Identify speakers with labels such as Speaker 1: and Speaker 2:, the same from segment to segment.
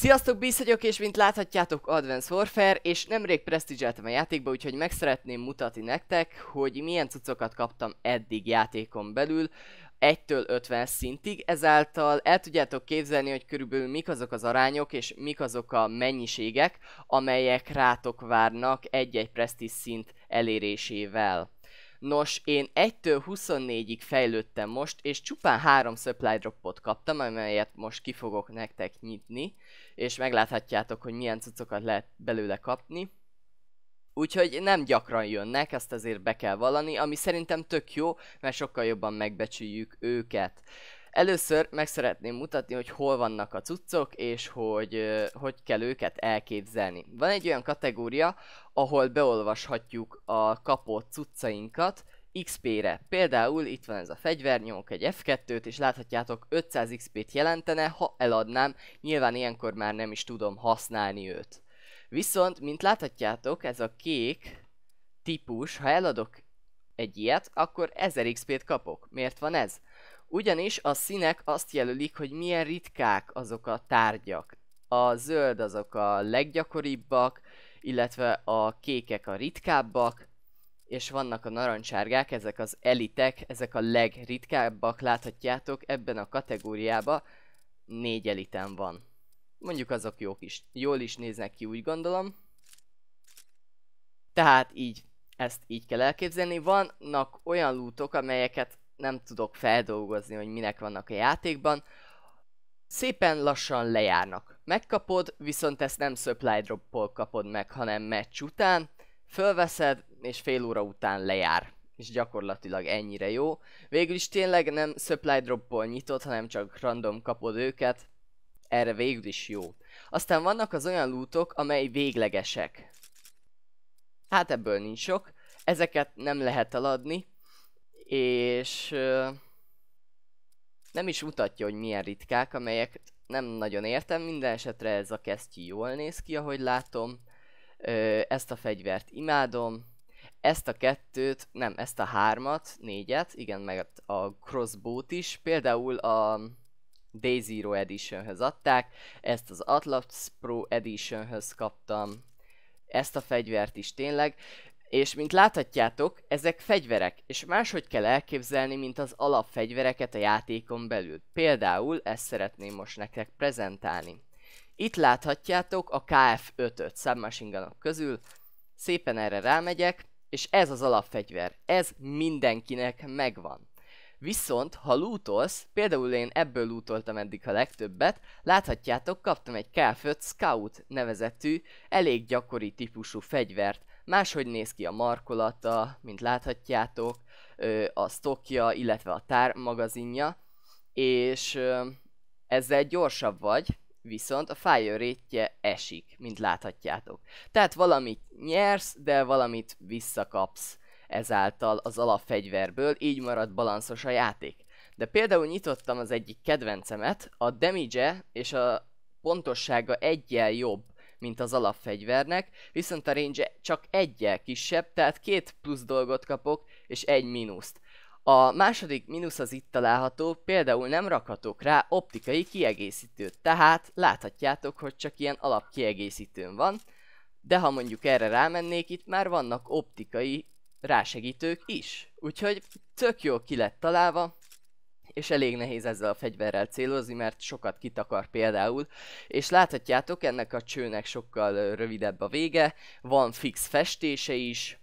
Speaker 1: Sziasztok, Bíz vagyok, és mint láthatjátok, Advance Warfare, és nemrég presztizseltem a játékba, úgyhogy meg szeretném mutatni nektek, hogy milyen cuccokat kaptam eddig játékon belül, 1-től 50 szintig, ezáltal el tudjátok képzelni, hogy körülbelül mik azok az arányok, és mik azok a mennyiségek, amelyek rátok várnak egy-egy presztíz szint elérésével. Nos, én 1-től 24-ig fejlődtem most, és csupán 3 supply dropot kaptam, amelyet most ki fogok nektek nyitni, és megláthatjátok, hogy milyen cuccokat lehet belőle kapni. Úgyhogy nem gyakran jönnek, ezt azért be kell valani, ami szerintem tök jó, mert sokkal jobban megbecsüljük őket. Először meg szeretném mutatni, hogy hol vannak a cuccok, és hogy hogy kell őket elképzelni. Van egy olyan kategória, ahol beolvashatjuk a kapott cuccainkat XP-re. Például itt van ez a fegyver, nyomok egy F2-t, és láthatjátok 500 XP-t jelentene, ha eladnám, nyilván ilyenkor már nem is tudom használni őt. Viszont, mint láthatjátok, ez a kék típus, ha eladok egy ilyet, akkor 1000 XP-t kapok. Miért van ez? Ugyanis a színek azt jelölik, hogy milyen ritkák azok a tárgyak. A zöld azok a leggyakoribbak, illetve a kékek a ritkábbak, és vannak a narancsárgák, ezek az elitek, ezek a legritkábbak, láthatjátok, ebben a kategóriában négy eliten van. Mondjuk azok jók is, jól is néznek ki, úgy gondolom. Tehát így, ezt így kell elképzelni. Vannak olyan lútok, amelyeket nem tudok feldolgozni, hogy minek vannak a játékban, szépen lassan lejárnak. Megkapod, viszont ezt nem supply drop kapod meg, hanem meccs után, fölveszed, és fél óra után lejár és gyakorlatilag ennyire jó. Végül is tényleg nem supply dropból nyitott, hanem csak random kapod őket, erre végül is jó. Aztán vannak az olyan lootok, amely véglegesek. Hát ebből nincs sok, ezeket nem lehet eladni, és nem is mutatja, hogy milyen ritkák, amelyek nem nagyon értem, minden esetre ez a kesztyű jól néz ki, ahogy látom. Ezt a fegyvert imádom, ezt a kettőt, nem, ezt a hármat, négyet, igen, meg hát a crossbow-t is, például a Day Zero edition adták, ezt az Atlas Pro edition kaptam, ezt a fegyvert is tényleg. És mint láthatjátok, ezek fegyverek, és máshogy kell elképzelni, mint az alapfegyvereket a játékon belül. Például ezt szeretném most nektek prezentálni. Itt láthatjátok a KF-5-öt submachine közül, szépen erre rámegyek, és ez az alapfegyver, ez mindenkinek megvan. Viszont, ha lootolsz, például én ebből lootoltam eddig a legtöbbet, láthatjátok, kaptam egy kf 5 Scout nevezetű, elég gyakori típusú fegyvert. Máshogy néz ki a markolata, mint láthatjátok, a stokja, illetve a magazinja, és ezzel gyorsabb vagy, viszont a fire rétje esik, mint láthatjátok. Tehát valamit nyersz, de valamit visszakapsz ezáltal az alapfegyverből, így marad balanszos a játék. De például nyitottam az egyik kedvencemet, a damage -e és a pontossága egyel jobb, mint az alapfegyvernek, viszont a range csak egyel kisebb, tehát két plusz dolgot kapok, és egy mínuszt. A második mínusz az itt található, például nem rakhatok rá optikai kiegészítőt, tehát láthatjátok, hogy csak ilyen alap kiegészítőn van, de ha mondjuk erre rámennék, itt már vannak optikai rásegítők is. Úgyhogy tök jó ki lett találva, és elég nehéz ezzel a fegyverrel célozni, mert sokat kitakar például, és láthatjátok, ennek a csőnek sokkal rövidebb a vége, van fix festése is,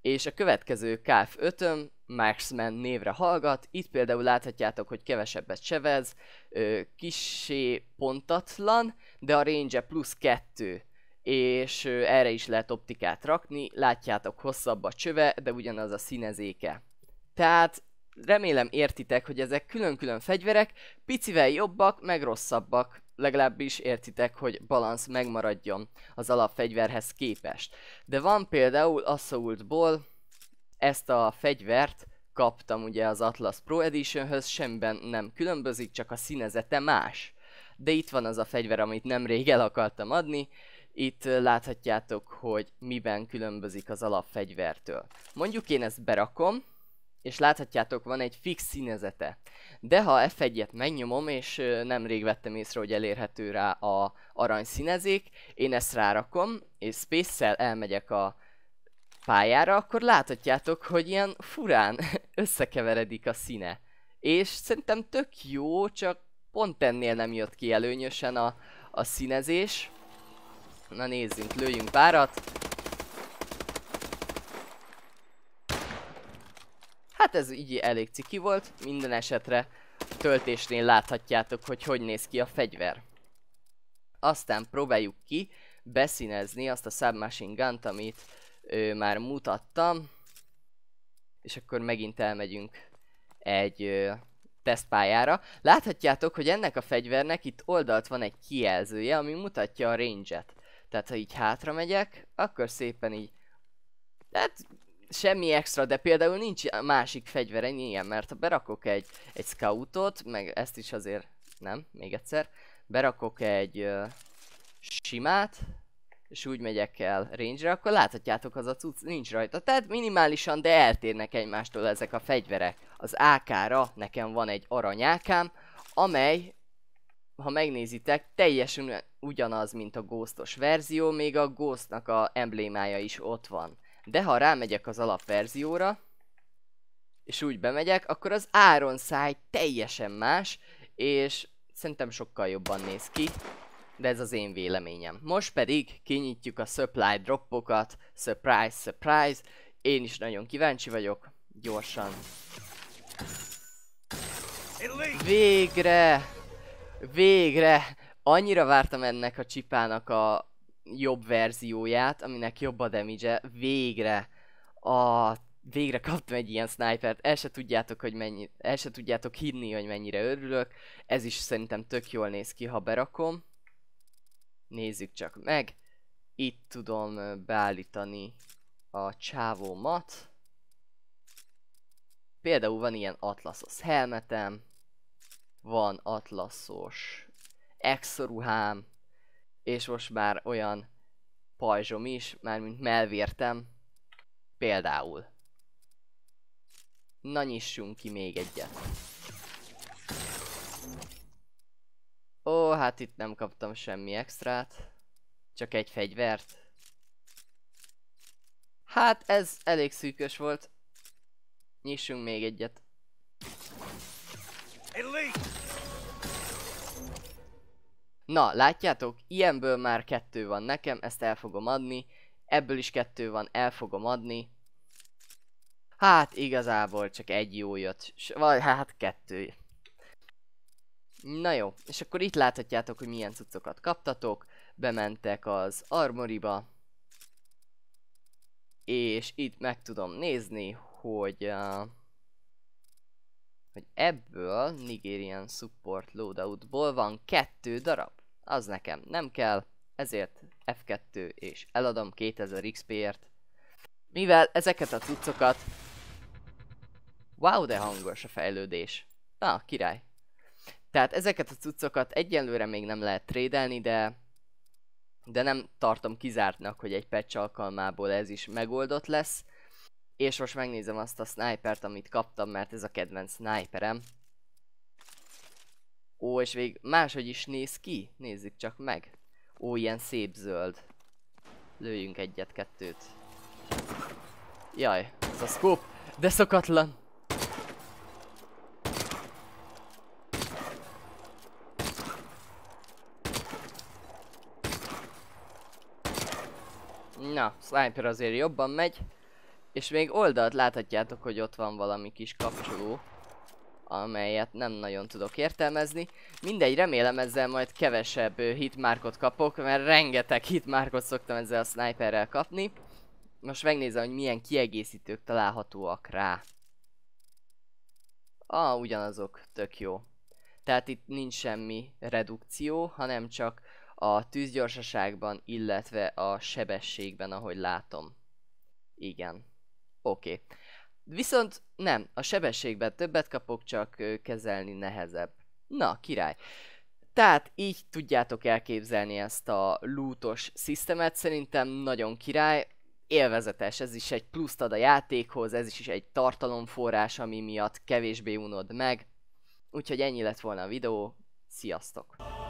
Speaker 1: és a következő KF 5 Maxman névre hallgat, itt például láthatjátok, hogy kevesebbet sevez, kisé pontatlan, de a range -e plusz 2, és erre is lehet optikát rakni, látjátok hosszabb a csöve, de ugyanaz a színezéke. Tehát remélem értitek, hogy ezek külön-külön fegyverek, picivel jobbak, meg rosszabbak. Legalábbis értitek, hogy balansz megmaradjon az alapfegyverhez képest. De van például aszuld-ból ezt a fegyvert, kaptam ugye az Atlas Pro Editionhöz, semben nem különbözik, csak a színezete más. De itt van az a fegyver, amit nemrég el akartam adni, itt láthatjátok, hogy miben különbözik az alapfegyvertől. Mondjuk én ezt berakom, és láthatjátok, van egy fix színezete. De ha F1-et megnyomom, és nemrég vettem észre, hogy elérhető rá a arany színezék, én ezt rárakom, és space elmegyek a pályára, akkor láthatjátok, hogy ilyen furán összekeveredik a színe. És szerintem tök jó, csak pont ennél nem jött ki előnyösen a, a színezés. Na nézzünk, lőjünk párat. Hát ez így elég ciki volt, minden esetre töltésnél láthatjátok, hogy hogy néz ki a fegyver. Aztán próbáljuk ki beszínezni azt a Submachine gun amit ö, már mutattam. És akkor megint elmegyünk egy ö, tesztpályára. Láthatjátok, hogy ennek a fegyvernek itt oldalt van egy kijelzője, ami mutatja a range-et. Tehát ha így hátra megyek, akkor szépen így... Tehát semmi extra, de például nincs másik fegyvere ilyen, mert ha berakok egy, egy scoutot, meg ezt is azért nem, még egyszer, berakok egy uh, simát, és úgy megyek el range akkor láthatjátok, az a cucc nincs rajta. Tehát minimálisan, de eltérnek egymástól ezek a fegyverek. Az AK-ra nekem van egy aranyákám, amely, ha megnézitek, teljesen ugyanaz, mint a ghostos verzió, még a ghostnak a emblémája is ott van. De ha rámegyek az alapverzióra, és úgy bemegyek, akkor az áron száj teljesen más, és szerintem sokkal jobban néz ki, de ez az én véleményem. Most pedig kinyitjuk a supply Dropokat. surprise, surprise, én is nagyon kíváncsi vagyok, gyorsan. Végre! Végre! Annyira vártam ennek a csipának a, jobb verzióját, aminek jobb a damage -e. végre a végre kaptam egy ilyen snipert, el se tudjátok, hogy mennyi, el se tudjátok hinni, hogy mennyire örülök, ez is szerintem tök jól néz ki, ha berakom. Nézzük csak meg, itt tudom beállítani a csávómat. Például van ilyen atlaszos helmetem, van atlaszos exoruhám, és most már olyan pajzsom is, már mint melvértem, például. Na nyissunk ki még egyet. Ó, hát itt nem kaptam semmi extrát. Csak egy fegyvert. Hát ez elég szűkös volt. Nyissunk még egyet. Elite! Na, látjátok, ilyenből már kettő van nekem, ezt el fogom adni. Ebből is kettő van, el fogom adni. Hát igazából csak egy jó jött, vagy hát kettő. Na jó, és akkor itt láthatjátok, hogy milyen cuccokat kaptatok. Bementek az armoriba. És itt meg tudom nézni, hogy... Uh hogy ebből Nigerian Support Loadoutból van kettő darab. Az nekem nem kell, ezért F2 és eladom 2000 XP-ért. Mivel ezeket a cuccokat... Wow, de hangos a fejlődés. Na, ah, király. Tehát ezeket a cuccokat egyenlőre még nem lehet trédelni, de... De nem tartom kizártnak, hogy egy patch alkalmából ez is megoldott lesz. És most megnézem azt a snipert, amit kaptam, mert ez a kedvenc sniperem. Ó, és még máshogy is néz ki. Nézzük csak meg. Ó, ilyen szép zöld. Lőjünk egyet-kettőt. Jaj, ez a scope, de szokatlan. Na, sniper azért jobban megy. És még oldalt láthatjátok, hogy ott van valami kis kapcsoló, amelyet nem nagyon tudok értelmezni. Mindegy, remélem ezzel majd kevesebb hitmárkot kapok, mert rengeteg hitmárkot szoktam ezzel a sniperrel kapni. Most megnézem, hogy milyen kiegészítők találhatóak rá. Ah, ugyanazok, tök jó. Tehát itt nincs semmi redukció, hanem csak a tűzgyorsaságban, illetve a sebességben, ahogy látom. Igen. Oké. Okay. Viszont nem, a sebességben többet kapok, csak kezelni nehezebb. Na, király. Tehát így tudjátok elképzelni ezt a lootos szisztemet, szerintem nagyon király, élvezetes, ez is egy pluszt ad a játékhoz, ez is, is egy tartalomforrás, ami miatt kevésbé unod meg. Úgyhogy ennyi lett volna a videó, sziasztok!